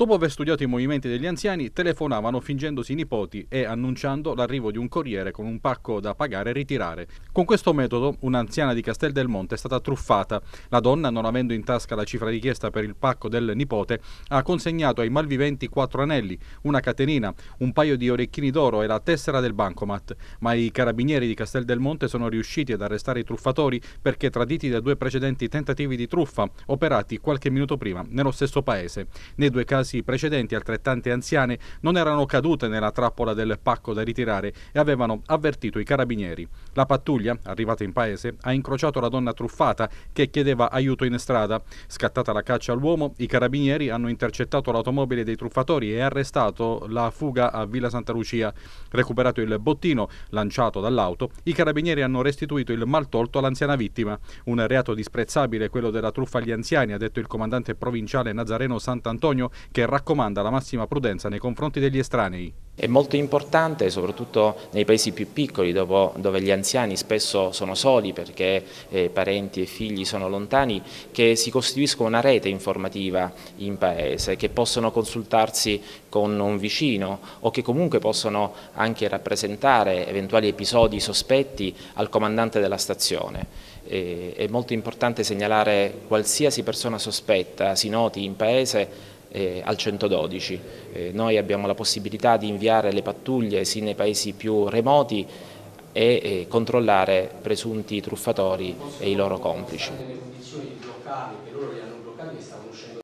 Dopo aver studiato i movimenti degli anziani, telefonavano fingendosi nipoti e annunciando l'arrivo di un corriere con un pacco da pagare e ritirare. Con questo metodo un'anziana di Castel del Monte è stata truffata. La donna, non avendo in tasca la cifra richiesta per il pacco del nipote, ha consegnato ai malviventi quattro anelli, una catenina, un paio di orecchini d'oro e la tessera del bancomat. Ma i carabinieri di Castel del Monte sono riusciti ad arrestare i truffatori perché traditi da due precedenti tentativi di truffa operati qualche minuto prima nello stesso paese. Nei due casi ipotesi precedenti altrettante anziane non erano cadute nella trappola del pacco da ritirare e avevano avvertito i carabinieri. La pattuglia, arrivata in paese, ha incrociato la donna truffata che chiedeva aiuto in strada. Scattata la caccia all'uomo, i carabinieri hanno intercettato l'automobile dei truffatori e arrestato la fuga a Villa Santa Lucia. Recuperato il bottino lanciato dall'auto, i carabinieri hanno restituito il maltolto all'anziana vittima. Un reato disprezzabile quello della truffa agli anziani, ha detto il comandante provinciale Nazareno Sant'Antonio, che che raccomanda la massima prudenza nei confronti degli estranei. È molto importante soprattutto nei paesi più piccoli dove gli anziani spesso sono soli perché eh, parenti e figli sono lontani che si costituisca una rete informativa in paese, che possono consultarsi con un vicino o che comunque possono anche rappresentare eventuali episodi sospetti al comandante della stazione. Eh, è molto importante segnalare qualsiasi persona sospetta si noti in paese eh, al 112. Eh, noi abbiamo la possibilità di inviare le pattuglie sì nei paesi più remoti e eh, controllare presunti truffatori e i loro complici.